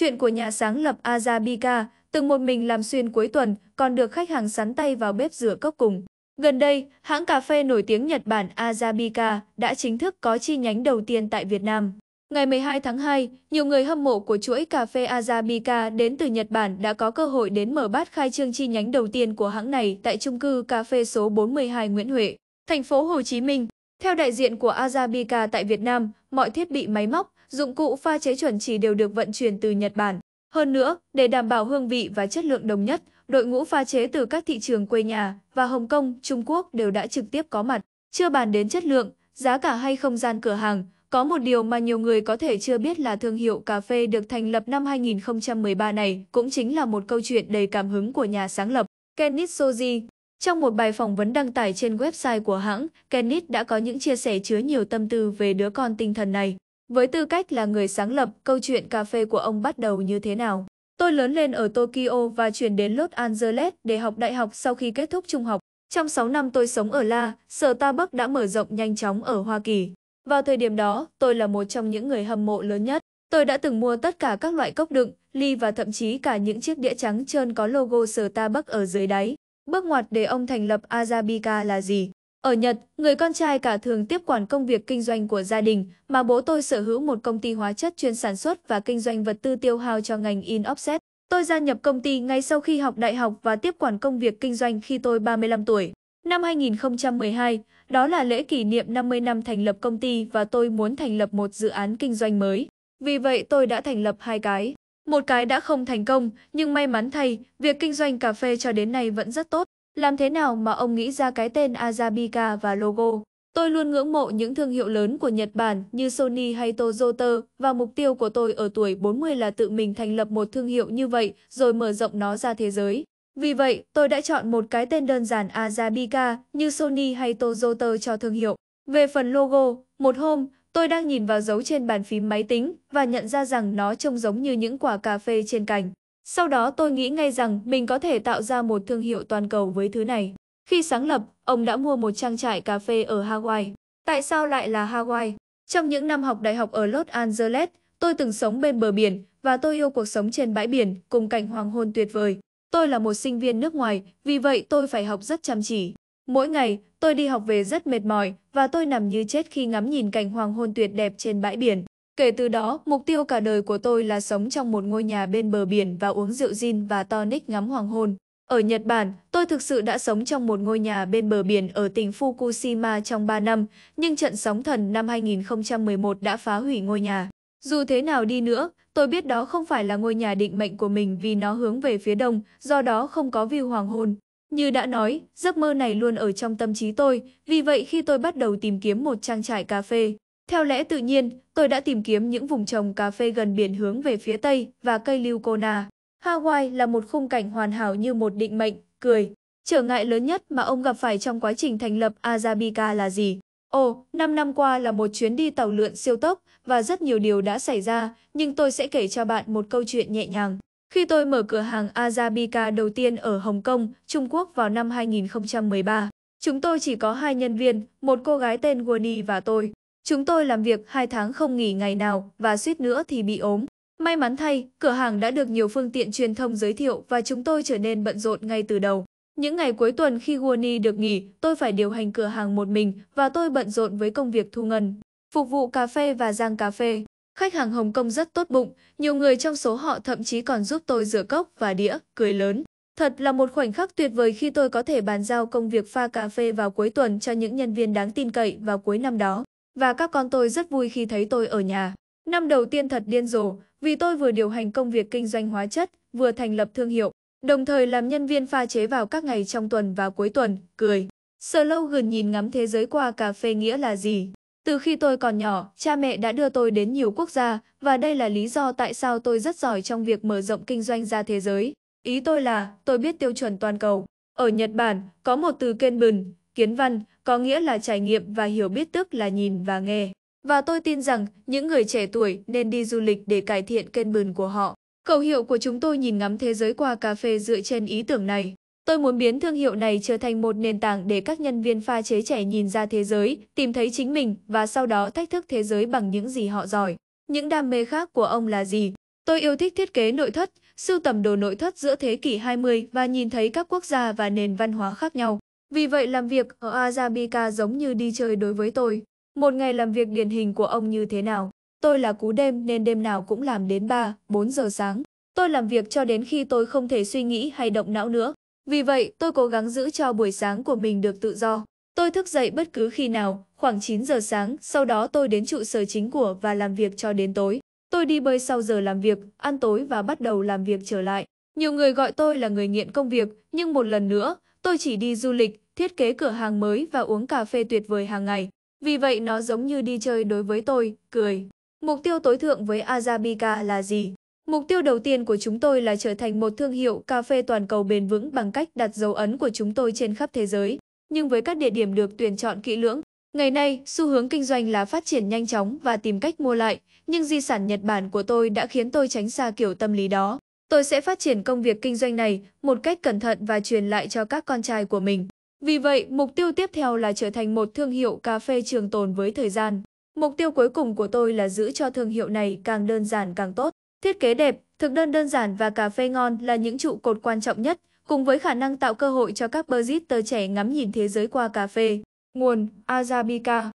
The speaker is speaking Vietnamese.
Chuyện của nhà sáng lập Azabika, từng một mình làm xuyên cuối tuần, còn được khách hàng sắn tay vào bếp rửa cốc cùng. Gần đây, hãng cà phê nổi tiếng Nhật Bản Azabika đã chính thức có chi nhánh đầu tiên tại Việt Nam. Ngày 12 tháng 2, nhiều người hâm mộ của chuỗi cà phê Azabika đến từ Nhật Bản đã có cơ hội đến mở bát khai trương chi nhánh đầu tiên của hãng này tại trung cư cà phê số 42 Nguyễn Huệ, thành phố Hồ Chí Minh. Theo đại diện của Azabika tại Việt Nam, mọi thiết bị máy móc, dụng cụ pha chế chuẩn chỉ đều được vận chuyển từ Nhật Bản. Hơn nữa, để đảm bảo hương vị và chất lượng đồng nhất, đội ngũ pha chế từ các thị trường quê nhà và Hồng Kông, Trung Quốc đều đã trực tiếp có mặt. Chưa bàn đến chất lượng, giá cả hay không gian cửa hàng, có một điều mà nhiều người có thể chưa biết là thương hiệu cà phê được thành lập năm 2013 này cũng chính là một câu chuyện đầy cảm hứng của nhà sáng lập Kenneth Soji. Trong một bài phỏng vấn đăng tải trên website của hãng, Kenneth đã có những chia sẻ chứa nhiều tâm tư về đứa con tinh thần này. Với tư cách là người sáng lập, câu chuyện cà phê của ông bắt đầu như thế nào? Tôi lớn lên ở Tokyo và chuyển đến Los Angeles để học đại học sau khi kết thúc trung học. Trong 6 năm tôi sống ở La, sở Starbucks đã mở rộng nhanh chóng ở Hoa Kỳ. Vào thời điểm đó, tôi là một trong những người hâm mộ lớn nhất. Tôi đã từng mua tất cả các loại cốc đựng, ly và thậm chí cả những chiếc đĩa trắng trơn có logo sở Starbucks ở dưới đáy. Bước ngoặt để ông thành lập Azabica là gì? Ở Nhật, người con trai cả thường tiếp quản công việc kinh doanh của gia đình, mà bố tôi sở hữu một công ty hóa chất chuyên sản xuất và kinh doanh vật tư tiêu hao cho ngành in offset. Tôi gia nhập công ty ngay sau khi học đại học và tiếp quản công việc kinh doanh khi tôi 35 tuổi. Năm 2012, đó là lễ kỷ niệm 50 năm thành lập công ty và tôi muốn thành lập một dự án kinh doanh mới. Vì vậy tôi đã thành lập hai cái. Một cái đã không thành công, nhưng may mắn thay, việc kinh doanh cà phê cho đến nay vẫn rất tốt. Làm thế nào mà ông nghĩ ra cái tên Azabika và logo? Tôi luôn ngưỡng mộ những thương hiệu lớn của Nhật Bản như Sony hay Toyota và mục tiêu của tôi ở tuổi 40 là tự mình thành lập một thương hiệu như vậy rồi mở rộng nó ra thế giới. Vì vậy, tôi đã chọn một cái tên đơn giản Azabika như Sony hay Toyota cho thương hiệu. Về phần logo, một hôm, tôi đang nhìn vào dấu trên bàn phím máy tính và nhận ra rằng nó trông giống như những quả cà phê trên cành. Sau đó tôi nghĩ ngay rằng mình có thể tạo ra một thương hiệu toàn cầu với thứ này. Khi sáng lập, ông đã mua một trang trại cà phê ở Hawaii. Tại sao lại là Hawaii? Trong những năm học đại học ở Los Angeles, tôi từng sống bên bờ biển và tôi yêu cuộc sống trên bãi biển cùng cảnh hoàng hôn tuyệt vời. Tôi là một sinh viên nước ngoài, vì vậy tôi phải học rất chăm chỉ. Mỗi ngày, tôi đi học về rất mệt mỏi và tôi nằm như chết khi ngắm nhìn cảnh hoàng hôn tuyệt đẹp trên bãi biển. Kể từ đó, mục tiêu cả đời của tôi là sống trong một ngôi nhà bên bờ biển và uống rượu gin và tonic ngắm hoàng hôn. Ở Nhật Bản, tôi thực sự đã sống trong một ngôi nhà bên bờ biển ở tỉnh Fukushima trong 3 năm, nhưng trận sóng thần năm 2011 đã phá hủy ngôi nhà. Dù thế nào đi nữa, tôi biết đó không phải là ngôi nhà định mệnh của mình vì nó hướng về phía đông, do đó không có view hoàng hôn. Như đã nói, giấc mơ này luôn ở trong tâm trí tôi, vì vậy khi tôi bắt đầu tìm kiếm một trang trại cà phê, theo lẽ tự nhiên, tôi đã tìm kiếm những vùng trồng cà phê gần biển hướng về phía Tây và cây Leucona. Hawaii là một khung cảnh hoàn hảo như một định mệnh, cười. Trở ngại lớn nhất mà ông gặp phải trong quá trình thành lập Azabica là gì? Ồ, 5 năm qua là một chuyến đi tàu lượn siêu tốc và rất nhiều điều đã xảy ra, nhưng tôi sẽ kể cho bạn một câu chuyện nhẹ nhàng. Khi tôi mở cửa hàng Azabica đầu tiên ở Hồng Kông, Trung Quốc vào năm 2013, chúng tôi chỉ có hai nhân viên, một cô gái tên Wani và tôi. Chúng tôi làm việc 2 tháng không nghỉ ngày nào và suýt nữa thì bị ốm. May mắn thay, cửa hàng đã được nhiều phương tiện truyền thông giới thiệu và chúng tôi trở nên bận rộn ngay từ đầu. Những ngày cuối tuần khi Wani được nghỉ, tôi phải điều hành cửa hàng một mình và tôi bận rộn với công việc thu ngân, phục vụ cà phê và rang cà phê. Khách hàng Hồng Kông rất tốt bụng, nhiều người trong số họ thậm chí còn giúp tôi rửa cốc và đĩa, cười lớn. Thật là một khoảnh khắc tuyệt vời khi tôi có thể bàn giao công việc pha cà phê vào cuối tuần cho những nhân viên đáng tin cậy vào cuối năm đó và các con tôi rất vui khi thấy tôi ở nhà. Năm đầu tiên thật điên rồ, vì tôi vừa điều hành công việc kinh doanh hóa chất, vừa thành lập thương hiệu, đồng thời làm nhân viên pha chế vào các ngày trong tuần và cuối tuần, cười. Sờ lâu gần nhìn ngắm thế giới qua cà phê nghĩa là gì? Từ khi tôi còn nhỏ, cha mẹ đã đưa tôi đến nhiều quốc gia và đây là lý do tại sao tôi rất giỏi trong việc mở rộng kinh doanh ra thế giới. Ý tôi là, tôi biết tiêu chuẩn toàn cầu. Ở Nhật Bản, có một từ Kenbun, Kiến văn có nghĩa là trải nghiệm và hiểu biết tức là nhìn và nghe. Và tôi tin rằng những người trẻ tuổi nên đi du lịch để cải thiện kênh bươn của họ. Khẩu hiệu của chúng tôi nhìn ngắm thế giới qua cà phê dựa trên ý tưởng này. Tôi muốn biến thương hiệu này trở thành một nền tảng để các nhân viên pha chế trẻ nhìn ra thế giới, tìm thấy chính mình và sau đó thách thức thế giới bằng những gì họ giỏi. Những đam mê khác của ông là gì? Tôi yêu thích thiết kế nội thất, sưu tầm đồ nội thất giữa thế kỷ 20 và nhìn thấy các quốc gia và nền văn hóa khác nhau. Vì vậy làm việc ở Azabika giống như đi chơi đối với tôi. Một ngày làm việc điển hình của ông như thế nào? Tôi là cú đêm nên đêm nào cũng làm đến 3, 4 giờ sáng. Tôi làm việc cho đến khi tôi không thể suy nghĩ hay động não nữa. Vì vậy, tôi cố gắng giữ cho buổi sáng của mình được tự do. Tôi thức dậy bất cứ khi nào, khoảng 9 giờ sáng, sau đó tôi đến trụ sở chính của và làm việc cho đến tối. Tôi đi bơi sau giờ làm việc, ăn tối và bắt đầu làm việc trở lại. Nhiều người gọi tôi là người nghiện công việc, nhưng một lần nữa, Tôi chỉ đi du lịch, thiết kế cửa hàng mới và uống cà phê tuyệt vời hàng ngày. Vì vậy nó giống như đi chơi đối với tôi, cười. Mục tiêu tối thượng với Azabica là gì? Mục tiêu đầu tiên của chúng tôi là trở thành một thương hiệu cà phê toàn cầu bền vững bằng cách đặt dấu ấn của chúng tôi trên khắp thế giới, nhưng với các địa điểm được tuyển chọn kỹ lưỡng. Ngày nay, xu hướng kinh doanh là phát triển nhanh chóng và tìm cách mua lại, nhưng di sản Nhật Bản của tôi đã khiến tôi tránh xa kiểu tâm lý đó. Tôi sẽ phát triển công việc kinh doanh này một cách cẩn thận và truyền lại cho các con trai của mình. Vì vậy, mục tiêu tiếp theo là trở thành một thương hiệu cà phê trường tồn với thời gian. Mục tiêu cuối cùng của tôi là giữ cho thương hiệu này càng đơn giản càng tốt. Thiết kế đẹp, thực đơn đơn giản và cà phê ngon là những trụ cột quan trọng nhất, cùng với khả năng tạo cơ hội cho các barista trẻ ngắm nhìn thế giới qua cà phê. Nguồn Azabica